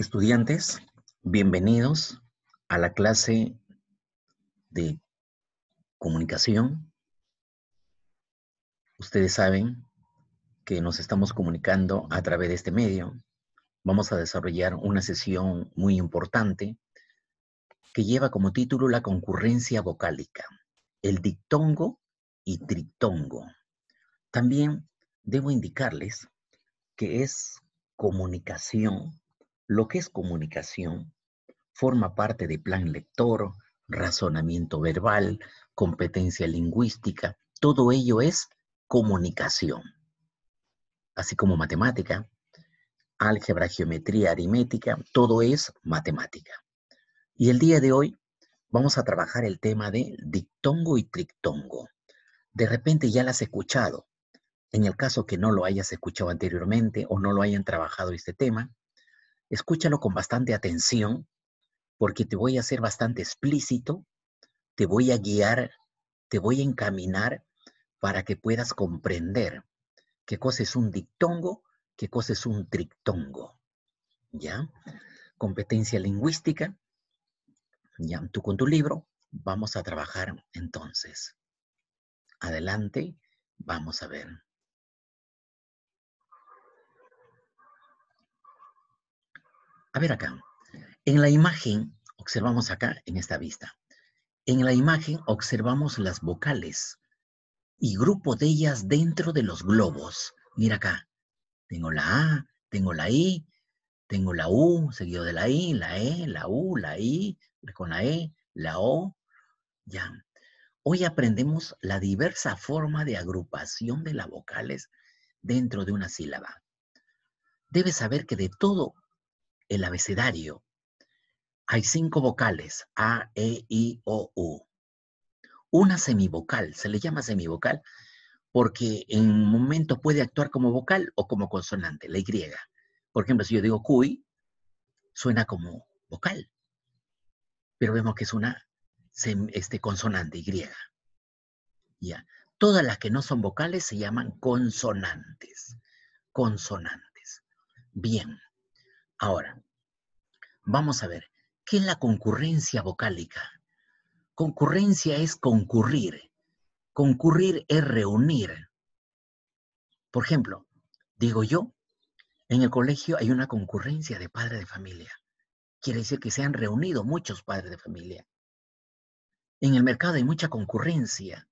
Estudiantes, bienvenidos a la clase de comunicación. Ustedes saben que nos estamos comunicando a través de este medio. Vamos a desarrollar una sesión muy importante que lleva como título la concurrencia vocálica, el dictongo y tritongo. También debo indicarles que es comunicación lo que es comunicación forma parte de plan lector, razonamiento verbal, competencia lingüística, todo ello es comunicación. Así como matemática, álgebra, geometría, aritmética, todo es matemática. Y el día de hoy vamos a trabajar el tema de dictongo y trictongo. De repente ya lo has escuchado. En el caso que no lo hayas escuchado anteriormente o no lo hayan trabajado este tema, escúchalo con bastante atención porque te voy a ser bastante explícito, te voy a guiar, te voy a encaminar para que puedas comprender qué cosa es un dictongo, qué cosa es un trictongo. ¿Ya? Competencia lingüística. Ya, tú con tu libro vamos a trabajar entonces. Adelante, vamos a ver. A ver acá. En la imagen, observamos acá en esta vista. En la imagen observamos las vocales y grupo de ellas dentro de los globos. Mira acá. Tengo la A, tengo la I, tengo la U, seguido de la I, la E, la U, la I, con la E, la O. Ya. Hoy aprendemos la diversa forma de agrupación de las vocales dentro de una sílaba. Debes saber que de todo el abecedario. Hay cinco vocales, A, E, I, O, U. Una semivocal, se le llama semivocal porque en un momento puede actuar como vocal o como consonante, la Y. Por ejemplo, si yo digo cuy, suena como vocal, pero vemos que es una este, consonante Y. Ya. Todas las que no son vocales se llaman consonantes. Consonantes. Bien. Ahora, vamos a ver, ¿qué es la concurrencia vocálica? Concurrencia es concurrir. Concurrir es reunir. Por ejemplo, digo yo, en el colegio hay una concurrencia de padres de familia. Quiere decir que se han reunido muchos padres de familia. En el mercado hay mucha concurrencia.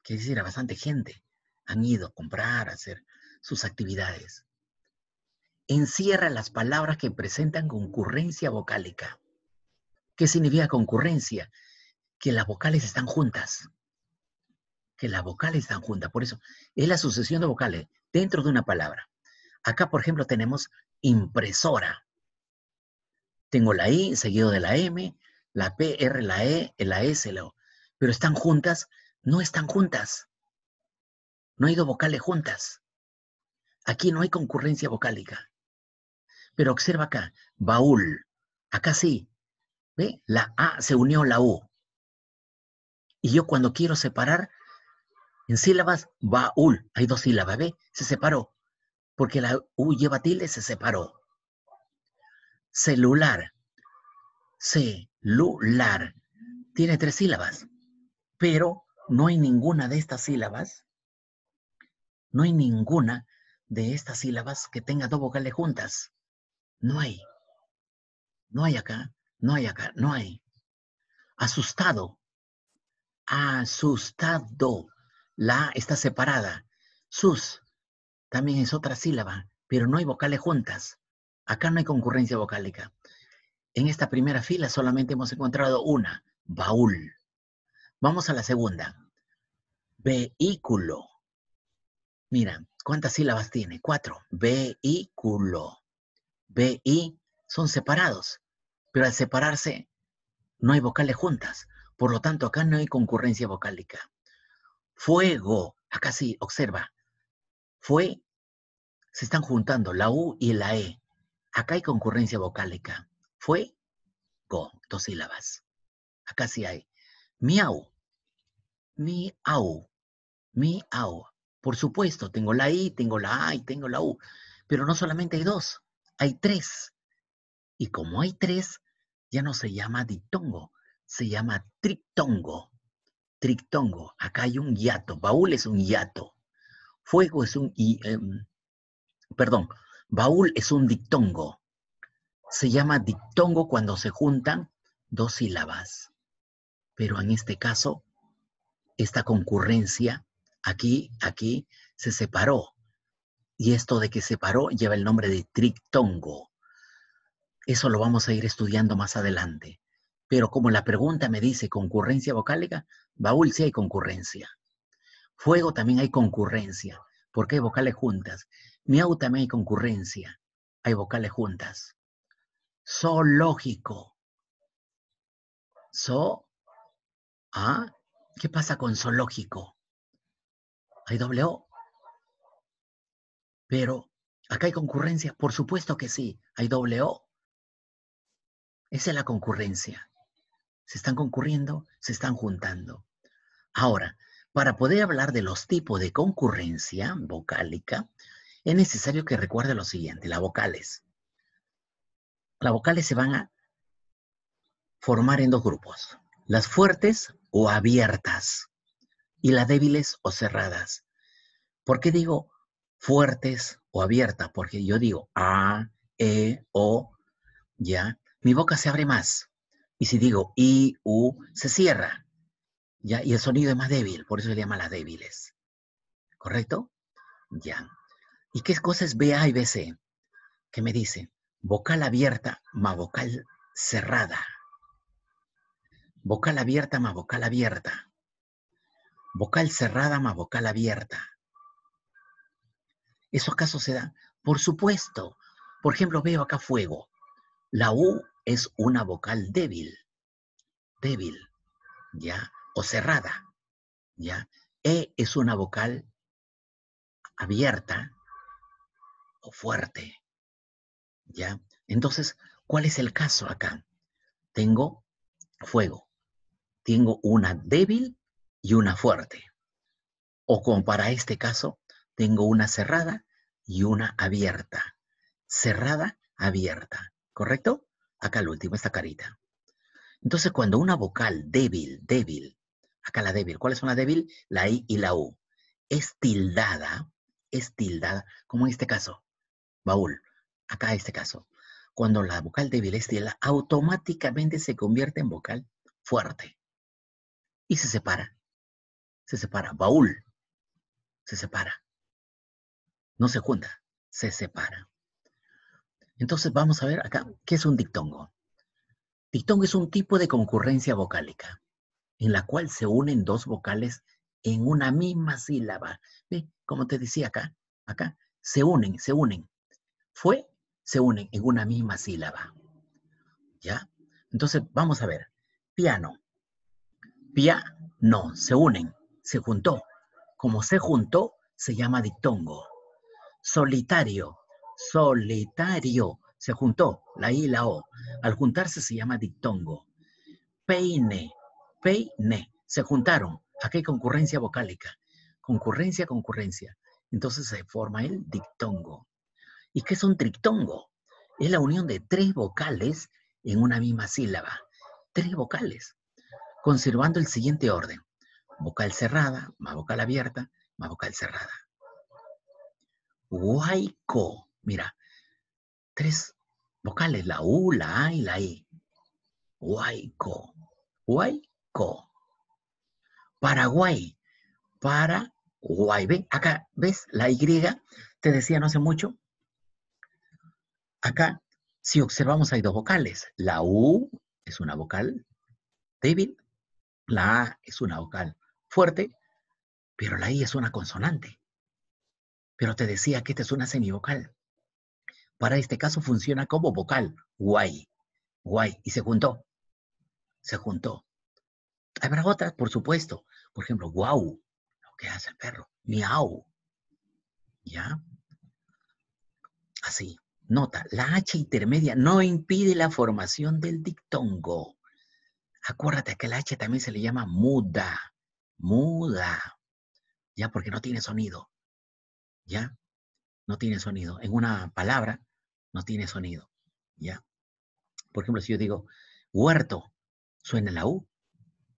Quiere decir, a bastante gente han ido a comprar, a hacer sus actividades encierra las palabras que presentan concurrencia vocálica. ¿Qué significa concurrencia? Que las vocales están juntas. Que las vocales están juntas. Por eso es la sucesión de vocales dentro de una palabra. Acá, por ejemplo, tenemos impresora. Tengo la I seguido de la M, la P, R, la E, la S, la O. Pero están juntas, no están juntas. No hay dos vocales juntas. Aquí no hay concurrencia vocálica. Pero observa acá, baúl. Acá sí. ¿Ve? La A se unió a la U. Y yo cuando quiero separar en sílabas, baúl, hay dos sílabas, ¿ve? Se separó. Porque la U lleva tilde, se separó. Celular. Celular. Tiene tres sílabas. Pero no hay ninguna de estas sílabas. No hay ninguna de estas sílabas que tenga dos vocales juntas. No hay. No hay acá, no hay acá, no hay. Asustado. Asustado. La está separada. Sus también es otra sílaba, pero no hay vocales juntas. Acá no hay concurrencia vocálica. En esta primera fila solamente hemos encontrado una, baúl. Vamos a la segunda. Vehículo. Mira, ¿cuántas sílabas tiene? Cuatro. Vehículo. B, y e, son separados, pero al separarse no hay vocales juntas. Por lo tanto, acá no hay concurrencia vocálica. Fuego, acá sí, observa. Fue, se están juntando la U y la E. Acá hay concurrencia vocálica. Fue, go, dos sílabas. Acá sí hay. Miau, miau, miau. Por supuesto, tengo la I, tengo la A y tengo la U. Pero no solamente hay dos hay tres. Y como hay tres, ya no se llama dictongo, se llama triptongo. Triptongo, acá hay un hiato, baúl es un hiato, fuego es un... Em, perdón, baúl es un dictongo. Se llama dictongo cuando se juntan dos sílabas. Pero en este caso, esta concurrencia, aquí, aquí, se separó. Y esto de que se paró lleva el nombre de trictongo. Eso lo vamos a ir estudiando más adelante. Pero como la pregunta me dice concurrencia vocálica, baúl sí hay concurrencia. Fuego también hay concurrencia, porque hay vocales juntas. Miau también hay concurrencia, hay vocales juntas. Zoológico. So, ¿ah? ¿Qué pasa con zoológico? Hay doble O. Pero acá hay concurrencia, por supuesto que sí, hay doble O. Esa es la concurrencia. Se están concurriendo, se están juntando. Ahora, para poder hablar de los tipos de concurrencia vocálica, es necesario que recuerde lo siguiente, las vocales. Las vocales se van a formar en dos grupos, las fuertes o abiertas y las débiles o cerradas. ¿Por qué digo fuertes o abiertas, porque yo digo A, ah, E, eh, O, ¿ya? Mi boca se abre más. Y si digo I, U, se cierra, ¿ya? Y el sonido es más débil, por eso le llama las débiles. ¿Correcto? Ya. ¿Y qué cosas ve A y C? ¿Qué me dice? Vocal abierta más vocal cerrada. Vocal abierta más vocal abierta. Vocal cerrada más vocal abierta. Esos casos se dan. Por supuesto. Por ejemplo, veo acá fuego. La U es una vocal débil. Débil. ¿Ya? O cerrada. ¿Ya? E es una vocal abierta o fuerte. ¿Ya? Entonces, ¿cuál es el caso acá? Tengo fuego. Tengo una débil y una fuerte. O como para este caso, tengo una cerrada y una abierta. Cerrada, abierta. ¿Correcto? Acá el último, esta carita. Entonces, cuando una vocal débil, débil, acá la débil, ¿cuáles son las débil? La I y la U. Es tildada, es tildada, como en este caso, baúl, acá este caso. Cuando la vocal débil es tildada, automáticamente se convierte en vocal fuerte. Y se separa. Se separa, baúl. Se separa no se junta, se separa. Entonces vamos a ver acá, ¿qué es un dictongo. Dictongo es un tipo de concurrencia vocálica en la cual se unen dos vocales en una misma sílaba. ¿Ve? Como te decía acá, acá, se unen, se unen. Fue, se unen en una misma sílaba. ¿Ya? Entonces, vamos a ver. Piano. Pia, no, se unen, se juntó. Como se juntó, se llama dictongo solitario, solitario, se juntó, la I y la O. Al juntarse se llama dictongo. Peine, peine, se juntaron. Aquí hay concurrencia vocálica. Concurrencia, concurrencia. Entonces se forma el dictongo. ¿Y qué es un triptongo? Es la unión de tres vocales en una misma sílaba. Tres vocales, conservando el siguiente orden. Vocal cerrada, más vocal abierta, más vocal cerrada guayco, Mira, tres vocales, la U, la A y la I. guayco guayco Paraguay. Paraguay. ¿Ven? Acá, ¿ves? La Y, te decía no hace mucho. Acá, si observamos, hay dos vocales. La U es una vocal débil. La A es una vocal fuerte, pero la I es una consonante. Pero te decía que esta es una semivocal. Para este caso funciona como vocal. Guay. Guay. Y se juntó. Se juntó. Habrá otras, por supuesto. Por ejemplo, guau. Lo que hace el perro. Miau. ¿Ya? Así. Nota, la H intermedia no impide la formación del dictongo. Acuérdate que la H también se le llama muda, muda, ya porque no tiene sonido. ¿ya? No tiene sonido. En una palabra, no tiene sonido, ¿ya? Por ejemplo, si yo digo huerto, suena la U,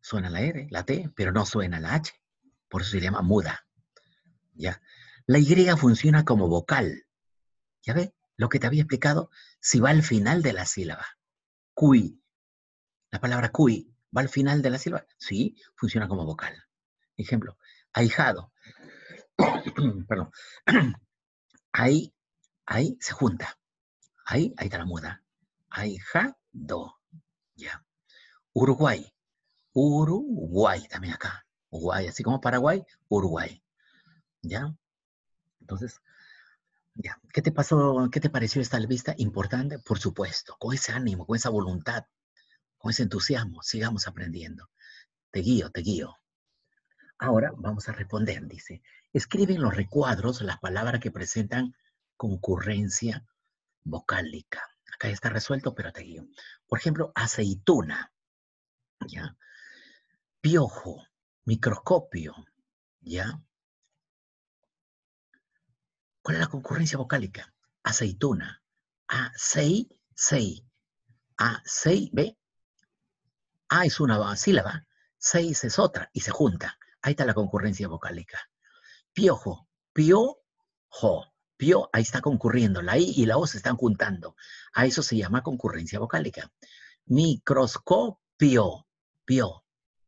suena la R, la T, pero no suena la H. Por eso se llama muda, ¿ya? La Y funciona como vocal, ¿ya ve Lo que te había explicado, si va al final de la sílaba. Cui. La palabra cui va al final de la sílaba. Sí, funciona como vocal. Ejemplo, ahijado. perdón, ahí, ahí se junta. Ahí, ahí está la muda. Ahí, ja, do. Ya. Uruguay. Uruguay también acá. Uruguay, así como Paraguay, Uruguay. ¿Ya? Entonces, ya. ¿Qué te pasó? ¿Qué te pareció esta vista importante? Por supuesto, con ese ánimo, con esa voluntad, con ese entusiasmo, sigamos aprendiendo. Te guío, te guío. Ahora vamos a responder, dice. Escriben los recuadros las palabras que presentan concurrencia vocálica. Acá está resuelto, pero te guío. Por ejemplo, aceituna, Piojo, microscopio, ¿ya? ¿Cuál es la concurrencia vocálica? Aceituna. A, sei, sei. A, sei, B. A es una sílaba, seis es otra y se junta. Ahí está la concurrencia vocálica piojo, piojo, pio, ahí está concurriendo, la I y la O se están juntando. A eso se llama concurrencia vocálica. Microscopio, pio,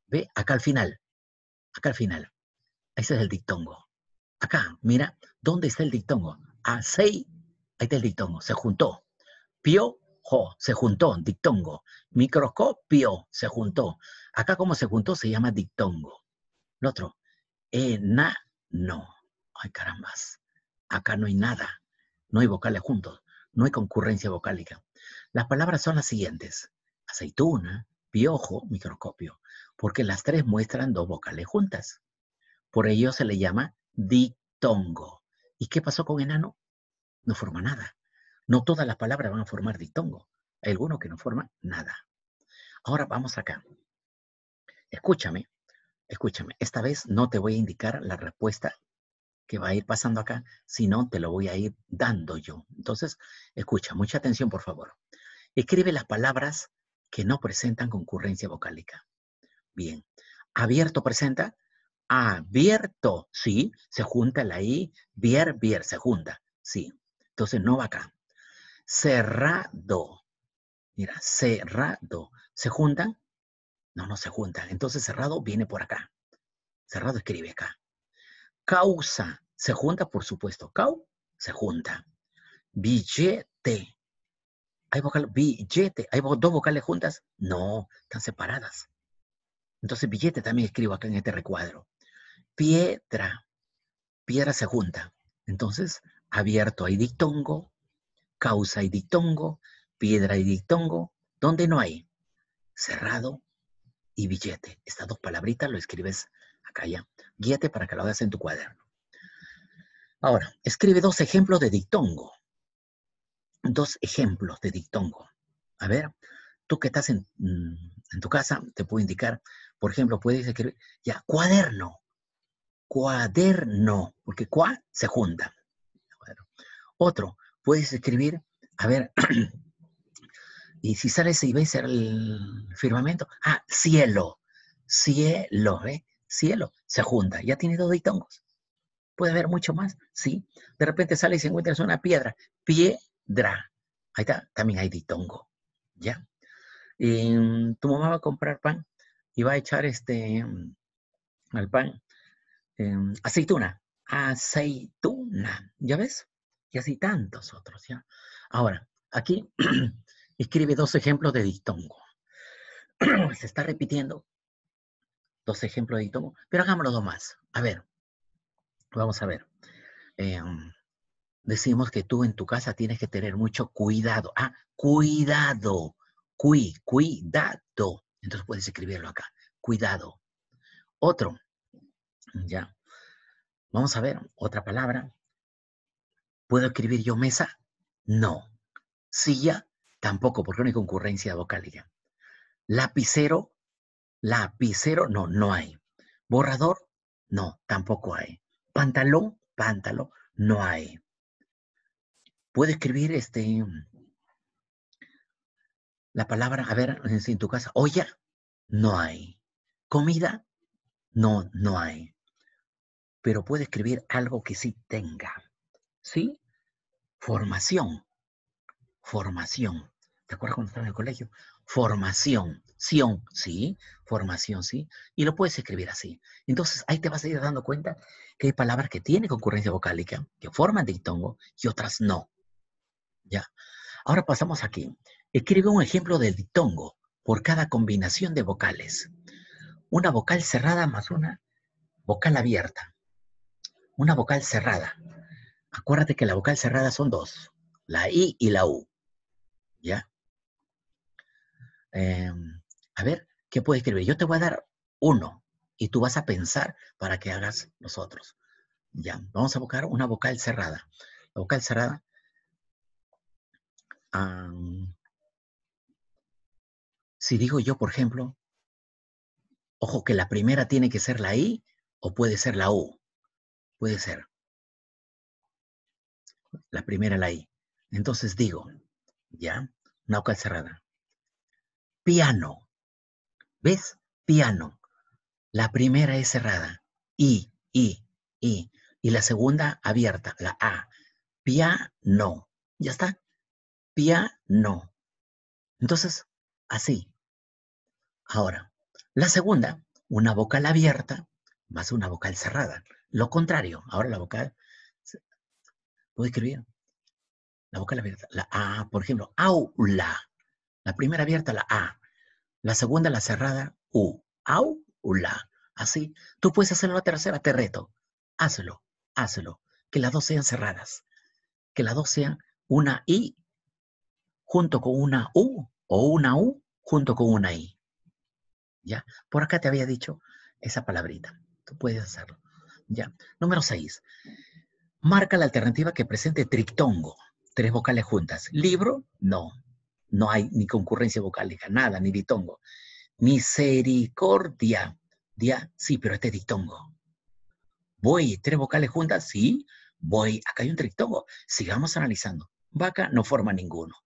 ve, acá al final, acá al final. Ese es el dictongo. Acá, mira, ¿dónde está el dictongo? A ahí está el dictongo, se juntó. Pio, se juntó, dictongo. Microscopio, se juntó. Acá como se juntó se llama dictongo. El otro, ena, no, ay carambas, acá no hay nada, no hay vocales juntos, no hay concurrencia vocálica. Las palabras son las siguientes, aceituna, piojo, microscopio, porque las tres muestran dos vocales juntas. Por ello se le llama dictongo. ¿Y qué pasó con enano? No forma nada. No todas las palabras van a formar dictongo. Hay alguno que no forma nada. Ahora vamos acá. Escúchame. Escúchame, esta vez no te voy a indicar la respuesta que va a ir pasando acá, sino te lo voy a ir dando yo. Entonces, escucha, mucha atención, por favor. Escribe las palabras que no presentan concurrencia vocálica. Bien. Abierto presenta. Abierto, sí, se junta la I, Vier, vier, se junta, sí. Entonces no va acá. Cerrado, mira, cerrado, se juntan, no, no se juntan. Entonces cerrado viene por acá. Cerrado escribe acá. Causa se junta, por supuesto. Cau se junta. Billete. ¿Hay billete? ¿Hay dos vocales juntas? No, están separadas. Entonces billete también escribo acá en este recuadro. Piedra. Piedra se junta. Entonces, abierto hay dictongo, causa y dictongo, piedra y dictongo. ¿Dónde no hay? Cerrado y billete. Estas dos palabritas lo escribes acá ya. Guíate para que lo hagas en tu cuaderno. Ahora, escribe dos ejemplos de dictongo. Dos ejemplos de dictongo. A ver, tú que estás en, mm, tu casa, te puedo indicar, por ejemplo, puedes escribir ya cuaderno. Cuaderno, porque cuá se junta. Otro, puedes escribir, a ver, Y si sales y ves ser el firmamento. Ah, cielo. Cielo, ¿eh? Cielo. Se junta. Ya tiene dos ditongos. Puede haber mucho más, sí. De repente sale y se encuentra una piedra. Piedra. Ahí está. También hay ditongo. ¿Ya? Y, mm, tu mamá va a comprar pan y va a echar este mm, al pan em, aceituna. Aceituna. ¿Ya ves? Y así tantos otros, ¿ya? Ahora, aquí escribe dos ejemplos de dictongo. Se está repitiendo dos ejemplos de dictongo. pero hagámoslo dos más. A ver, vamos a ver. Em, decimos que tú en tu casa tienes que tener mucho cuidado. Ah, cuidado. Cui, cuidado. Entonces puedes escribirlo acá. Cuidado. Otro. Ya. Vamos a ver otra palabra. ¿Puedo escribir yo mesa? No. Silla, Tampoco, porque no hay concurrencia vocálica. Lapicero, lapicero, no, no hay. Borrador, no, tampoco hay. Pantalón, pantalón, no hay. ¿Puede escribir este la palabra, a ver, en tu casa, olla, no hay. Comida, no, no hay. Pero puede escribir algo que sí tenga. ¿Sí? Formación formación. ¿Te acuerdas cuando estabas en el colegio? Formación, sion, ¿sí? Formación, ¿sí? Y lo puedes escribir así. Entonces ahí te vas a ir dando cuenta que hay palabras que tienen concurrencia vocálica, que forman dictongo y otras no. Ya. Ahora pasamos aquí. Escribe un ejemplo del dictongo por cada combinación de vocales. Una vocal cerrada más una vocal abierta. Una vocal cerrada. Acuérdate que la vocal cerrada son dos, la I y la U. ¿Ya? Em, a ver, ¿qué puedo escribir? Yo te voy a dar uno y tú vas a pensar para que hagas nosotros. Ya, vamos a buscar una vocal cerrada. La vocal cerrada. si digo yo, por ejemplo, ojo que la primera tiene que ser la I o puede ser la U. Puede ser. La primera la I. Entonces digo, ¿ya? Una vocal cerrada. Piano. ¿Ves? Piano. La primera es cerrada. I, I, I. Y la segunda abierta, la A. Piano. ¿Ya está? Piano. Entonces, así. Ahora, la segunda, una vocal abierta más una vocal cerrada. Lo contrario, ahora la vocal... ¿Puedo escribir? La vocal abierta, la A, por ejemplo, aula. La primera abierta, la A. La segunda, la cerrada, U. Aula. Así, tú puedes hacer la tercera, te reto. Hazlo, hazlo. Que las dos sean cerradas. Que las dos sean una I junto con una U o una U junto con una I. ¿Ya? Por acá te había dicho esa palabrita. Tú puedes hacerlo. ¿Ya? Número 6. Marca la alternativa que presente trictongo tres vocales juntas. Libro, no. No hay ni concurrencia vocálica, nada, ni ditongo. Misericordia. Día, sí, pero este es dictongo. Voy, tres vocales juntas, sí. Voy, acá hay un trictongo. Sigamos analizando. Vaca no forma ninguno.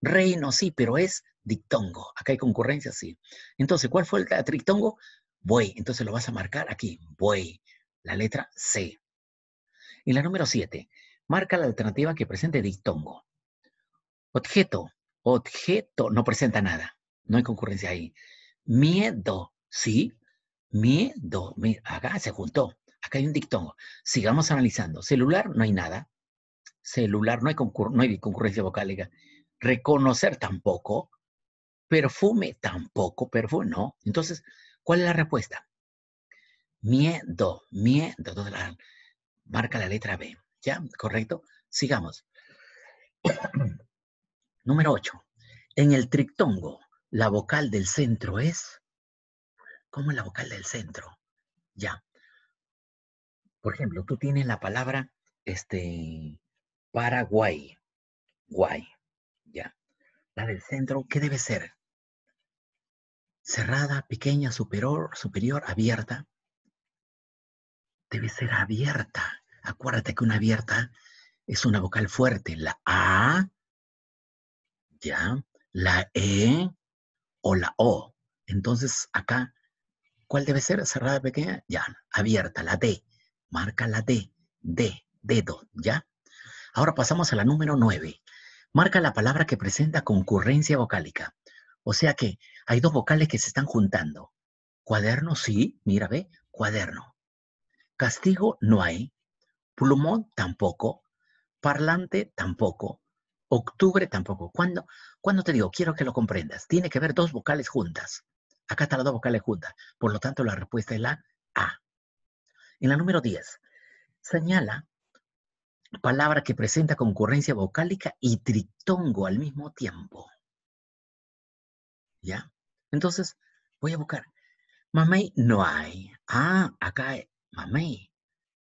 Reino, sí, pero es dictongo. Acá hay concurrencia, sí. Entonces, ¿cuál fue el trictongo? Voy. Entonces lo vas a marcar aquí. Voy. La letra C. Y la número 7 marca la alternativa que presente dictongo. Objeto, objeto, no presenta nada. No hay concurrencia ahí. Miedo, sí, miedo. Acá se juntó. Acá hay un dictongo. Sigamos analizando. Celular, no hay nada. Celular, no hay, no hay concurrencia vocálica. Reconocer tampoco. Perfume tampoco. Perfume, no. Entonces, ¿cuál es la respuesta? Miedo, miedo. marca la letra B. ¿Ya? ¿Correcto? Sigamos. Número 8. En el triptongo, la vocal del centro es. ¿Cómo es la vocal del centro? Ya. Por ejemplo, tú tienes la palabra este, Paraguay. Guay. Ya. La del centro, ¿qué debe ser? Cerrada, pequeña, superior, superior, abierta. Debe ser abierta. Acuérdate que una abierta es una vocal fuerte. La A, ¿ya? La E o la O. Entonces, acá, ¿cuál debe ser? Cerrada pequeña, ya, abierta, la D. Marca la D, D, dedo, ¿ya? Ahora pasamos a la número nueve. Marca la palabra que presenta concurrencia vocálica. O sea que hay dos vocales que se están juntando. Cuaderno, sí, mira, ve, cuaderno. Castigo no hay. Plumón tampoco, parlante tampoco, octubre tampoco. Cuando, cuando te digo, quiero que lo comprendas, tiene que ver dos vocales juntas. Acá están las dos vocales juntas. Por lo tanto, la respuesta es la A. En la número 10, señala palabra que presenta concurrencia vocálica y tritongo al mismo tiempo. ¿Ya? Entonces, voy a buscar. Mamey no hay. Ah, acá mamey.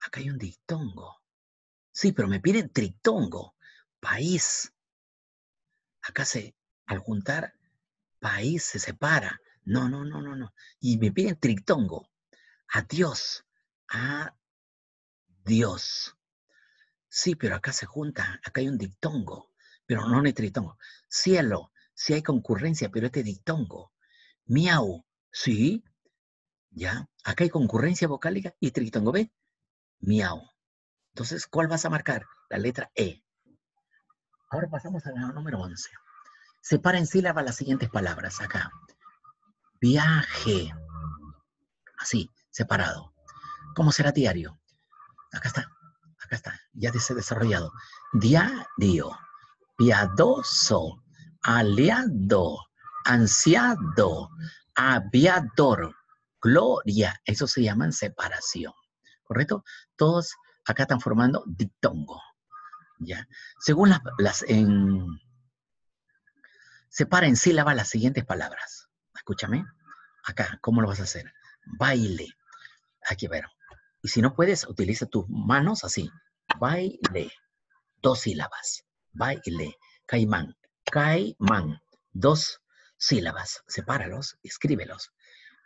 Acá hay un dictongo. Sí, pero me piden tritongo, país. Acá se, al juntar país se separa. No, no, no, no, no. Y me piden tritongo. Adiós. Adiós. Sí, pero acá se junta, acá hay un dictongo, pero no hay tritongo. Cielo, sí hay concurrencia, pero este dictongo. Miau, sí, ya. Acá hay concurrencia vocálica y tritongo, ¿ves? miau. Entonces, ¿cuál vas a marcar? La letra E. Ahora pasamos al número 11. Separa en sílabas las siguientes palabras acá. Viaje. Así, separado. ¿Cómo será diario? Acá está, acá está, ya dice desarrollado. Diario, piadoso, aliado, ansiado, aviador, gloria. Eso se llama separación. ¿correcto? Todos acá están formando dictongo. ¿ya? Según las, separa en sílabas las siguientes palabras, escúchame, acá, ¿cómo lo vas a hacer? Baile, aquí ver, y si no puedes, utiliza tus manos así, baile, dos sílabas, baile, caimán, caimán, dos sílabas, sepáralos, escríbelos,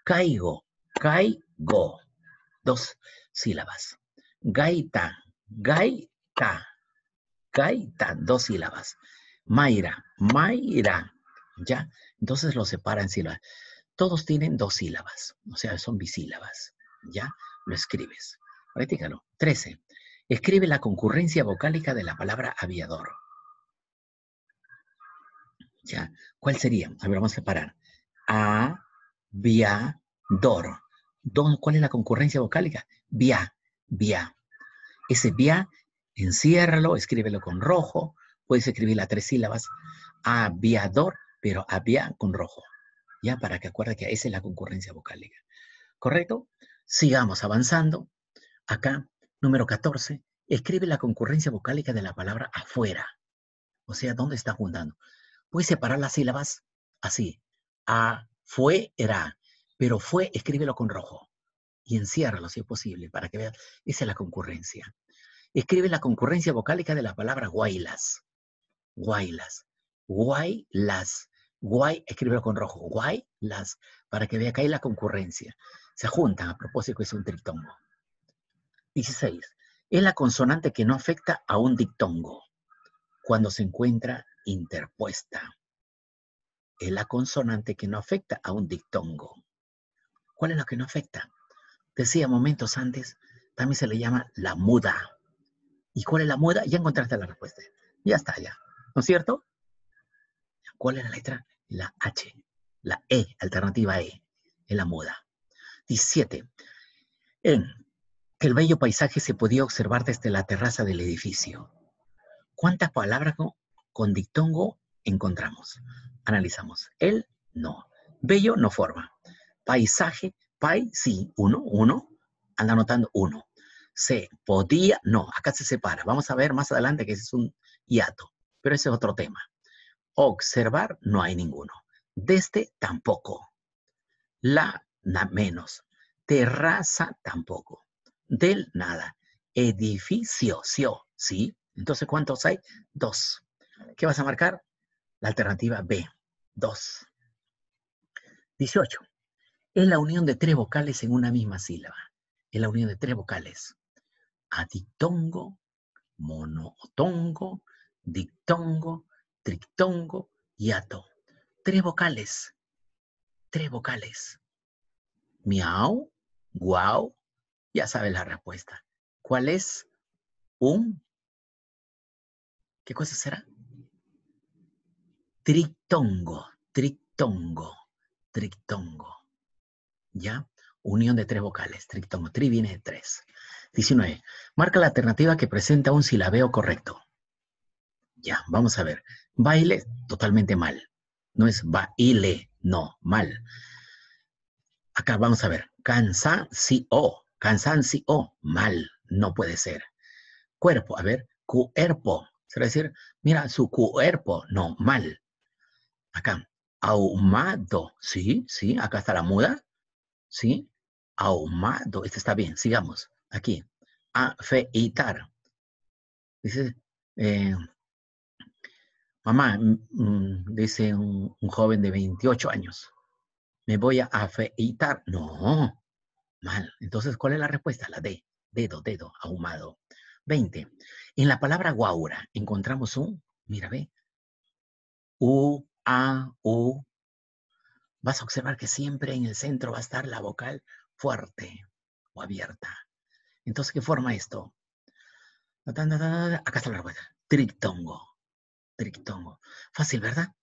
caigo, caigo, dos sílabas. Gaita, gaita, gaita, dos sílabas. Mayra, Mayra, ¿ya? Entonces lo separa en sílabas. Todos tienen dos sílabas, o sea, son bisílabas, ¿ya? Lo escribes. Practícalo. trece, Escribe la concurrencia vocálica de la palabra aviador. ¿Ya? ¿Cuál sería? A ver, vamos a separar. Aviador. ¿cuál es la concurrencia vocálica? Vía, vía. Ese vía, enciérralo, escríbelo con rojo, puedes escribir las tres sílabas, aviador, pero avia con rojo. Ya, para que acuerde que esa es la concurrencia vocálica. ¿Correcto? Sigamos avanzando. Acá, número 14, escribe la concurrencia vocálica de la palabra afuera. O sea, ¿dónde está juntando? Puedes separar las sílabas así. Afuera pero fue, escríbelo con rojo y enciérralo si es posible para que vea Esa es la concurrencia. Escribe la concurrencia vocálica de la palabra guaylas. Guaylas. Guaylas. Guay, escríbelo con rojo. Guaylas. Para que vea que hay la concurrencia. Se juntan a propósito que es un triptongo. 16. Es la consonante que no afecta a un dictongo cuando se encuentra interpuesta. Es la consonante que no afecta a un dictongo. ¿Cuál es lo que no afecta? Decía momentos antes, también se le llama la muda. ¿Y cuál es la muda? Ya encontraste la respuesta. Ya está, ya. ¿No es cierto? ¿Cuál es la letra? La H, la E, alternativa E, es la muda. 17. En que el bello paisaje se podía observar desde la terraza del edificio. ¿Cuántas palabras con, con dictongo encontramos? Analizamos. El no. Bello no forma paisaje, pai, sí, uno, uno, anda anotando uno. Se podía, no, acá se separa. Vamos a ver más adelante que ese es un hiato, pero ese es otro tema. Observar, no hay ninguno. Desde, este, tampoco. La, nada menos. Terraza, tampoco. Del, nada. Edificio, oh, sí. Entonces, ¿cuántos hay? Dos. ¿Qué vas a marcar? La alternativa B, dos. 18 es la unión de tres vocales en una misma sílaba. Es la unión de tres vocales. Adictongo, monotongo, dictongo, trictongo y ato. Tres vocales. Tres vocales. Miau, guau. Ya sabes la respuesta. ¿Cuál es? Un. ¿Qué cosa será? Trictongo, trictongo, trictongo. ¿ya? Unión de tres vocales, Triptomotri viene de tres. 19. Marca la alternativa que presenta un silabeo correcto. Ya, vamos a ver. Baile, totalmente mal. No es baile, no, mal. Acá vamos a ver. Cansancio, cansancio, mal, no puede ser. Cuerpo, a ver, cuerpo. Es decir, mira, su cuerpo, no, mal. Acá, ahumado, sí, sí, acá está la muda. ¿sí? Ahumado, Este está bien, sigamos, aquí, afeitar. Dice, eh, mamá, mm, mm, dice un, joven de 28 años, me voy a afeitar. No, mal. Entonces, ¿cuál es la respuesta? La D, dedo, dedo, ahumado. 20. En la palabra guaura encontramos un, mira, ve, U, A, U, vas a observar que siempre en el centro va a estar la vocal fuerte o abierta. Entonces, ¿qué forma esto? Acá está la respuesta. Triptongo. Triptongo. Fácil, ¿verdad?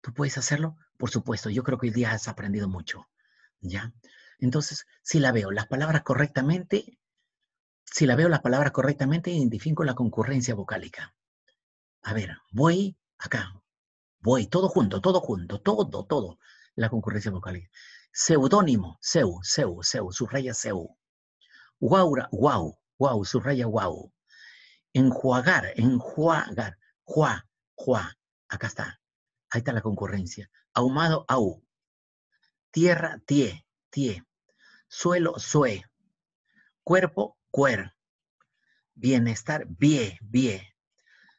¿Tú puedes hacerlo? Por supuesto. Yo creo que hoy día has aprendido mucho. ¿Ya? Entonces, si la veo las palabras correctamente, si la veo las palabras correctamente, identifico la concurrencia vocálica. A ver, voy acá voy, todo junto, todo junto, todo, todo, la concurrencia vocálica. Seudónimo, seu, seu, seu, subraya seu. Guaura, guau, guau, subraya guau. Enjuagar, enjuagar, jua, Juá, acá está. Ahí está la concurrencia. Ahumado, au. Tierra, tie, tie. Suelo, sue. Cuerpo, cuer. Bienestar, bie, bie.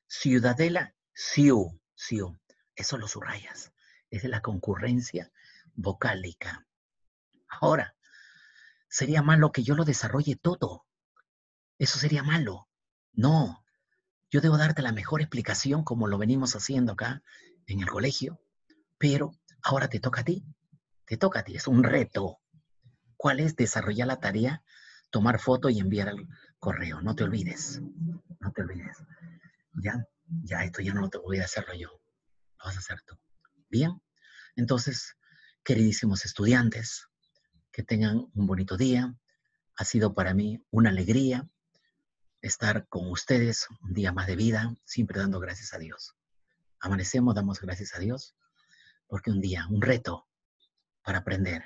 Ciudadela, siu, siu. Eso lo subrayas. Esa es la concurrencia vocálica. Ahora, sería malo que yo lo desarrolle todo. Eso sería malo. No, yo debo darte la mejor explicación como lo venimos haciendo acá en el colegio, pero ahora te toca a ti. Te toca a ti, es un reto. ¿Cuál es desarrollar la tarea, tomar foto y enviar al correo? No te olvides, no te olvides. Ya, ya, esto ya no lo voy a hacerlo yo vas a hacer tú. Bien, entonces, queridísimos estudiantes, que tengan un bonito día. Ha sido para mí una alegría estar con ustedes un día más de vida, siempre dando gracias a Dios. Amanecemos, damos gracias a Dios, porque un día, un reto para aprender.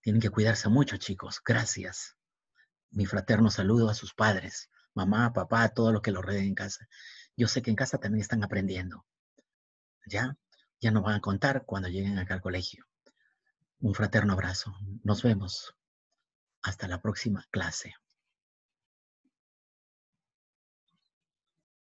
Tienen que cuidarse mucho, chicos. Gracias. Mi fraterno saludo a sus padres, mamá, papá, todo lo que lo rodee en casa yo sé que en casa también están aprendiendo. ¿Ya? Ya nos van a contar cuando lleguen acá al colegio. Un fraterno abrazo. Nos vemos. Hasta la próxima clase.